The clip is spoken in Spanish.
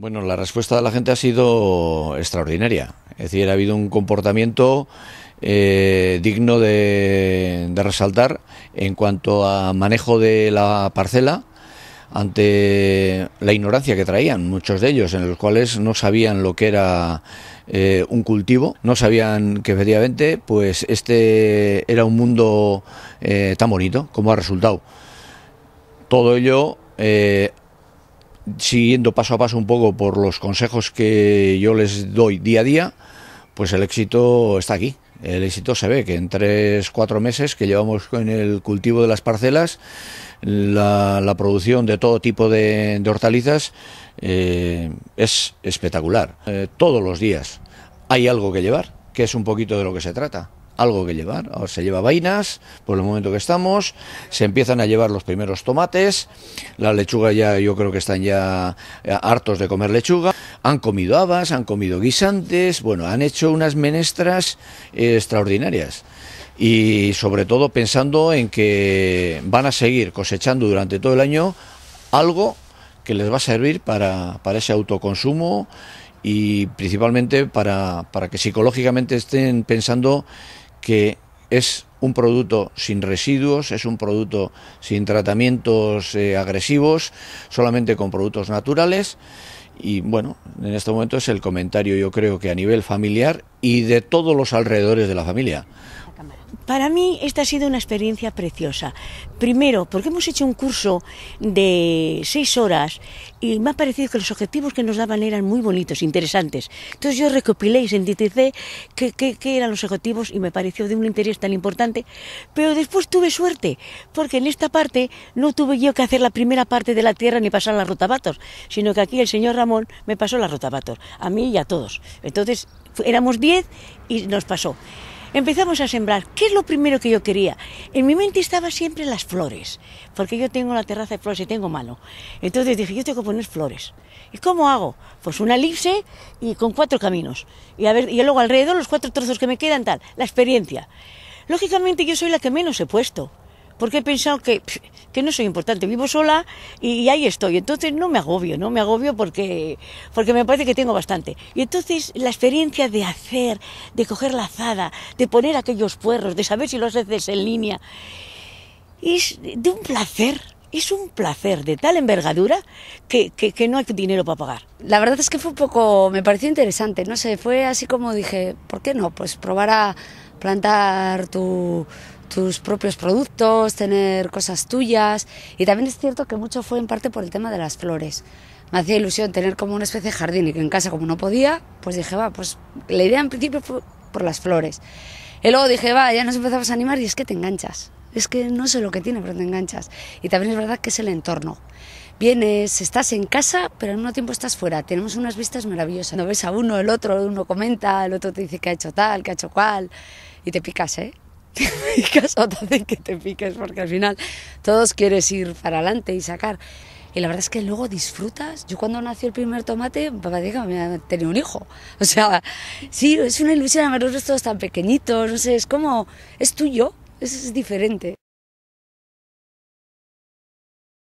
Bueno, la respuesta de la gente ha sido extraordinaria. Es decir, ha habido un comportamiento eh, digno de, resaltar en cuanto a manejo de la parcela ante la ignorancia que traían muchos de ellos, en los cuales no sabían lo que era eh, un cultivo, no sabían que efectivamente, pues este era un mundo eh, tan bonito como ha resultado. Todo ello siguiendo paso a paso un poco por los consejos que yo les doy día a día, pues el éxito está aquí. El éxito se ve que en tres, cuatro meses que llevamos con el cultivo de las parcelas, la, producción de todo tipo de, hortalizas eh, es espectacular. Eh, todos los días hay algo que llevar, que es un poquito de lo que se trata algo que llevar. Ahora se lleva vainas, por el momento que estamos, se empiezan a llevar los primeros tomates, la lechuga ya, yo creo que están ya eh, hartos de comer lechuga, han comido habas, han comido guisantes, bueno, han hecho unas menestras eh, extraordinarias y sobre todo pensando en que van a seguir cosechando durante todo el año algo que les va a servir para, para ese autoconsumo y principalmente para, para que psicológicamente estén pensando que es un producto sin residuos, es un producto sin tratamientos eh, agresivos, solamente con productos naturales. Y bueno, en este momento es el comentario yo creo que a nivel familiar y de todos los alrededores de la familia para mí esta ha sido una experiencia preciosa. Primero, porque hemos hecho un curso de seis horas y me ha parecido que los objetivos que nos daban eran muy bonitos, interesantes. Entonces yo recopilé y DTC qué eran los objetivos y me pareció de un interés tan importante. Pero después tuve suerte, porque en esta parte no tuve yo que hacer la primera parte de la tierra ni pasar las rotavator, sino que aquí el señor Ramón me pasó la rotavator, a mí y a todos. Entonces éramos diez y nos pasó empezamos a sembrar. ¿Qué es lo primero que yo quería? En mi mente estaban siempre las flores, porque yo tengo la terraza de flores y tengo mano. Entonces dije, yo tengo que poner flores. ¿Y cómo hago? Pues una elipse y con cuatro caminos. Y, a ver, y luego alrededor los cuatro trozos que me quedan, tal. La experiencia. Lógicamente yo soy la que menos he puesto porque he pensado que, no soy importante, vivo sola y, ahí estoy. Entonces no me agobio, no me agobio porque, porque me parece que tengo bastante. Y entonces la experiencia de hacer, de coger la azada, de poner aquellos puerros, de saber si los haces en línea, es de un placer. Es un placer de tal envergadura que, que no hay dinero para pagar. La verdad es que fue un poco, me pareció interesante, no sé, fue así como dije, ¿por qué no? Pues probar a plantar tu, tus propios productos, tener cosas tuyas. Y también es cierto que mucho fue en parte por el tema de las flores. Me hacía ilusión tener como una especie de jardín y que en casa como no podía, pues dije, va, pues la idea en principio fue por las flores. Y luego dije, va, ya nos empezamos a animar y es que te enganchas. Es que no sé lo que tiene, pero te enganchas. Y también es verdad que es el entorno. Vienes, estás en casa, pero al mismo tiempo estás fuera. Tenemos unas vistas maravillosas. No ves a uno, el otro, uno comenta, el otro te dice que ha hecho tal, que ha hecho cual. Y te picas, ¿eh? te picas te que te piques, porque al final todos quieres ir para adelante y sacar. Y la verdad es que luego disfrutas. Yo cuando nació el primer tomate, papá dijo, me tenía un hijo. O sea, sí, es una ilusión, además los restos tan pequeñitos, no sé, es como, es tuyo, es diferente.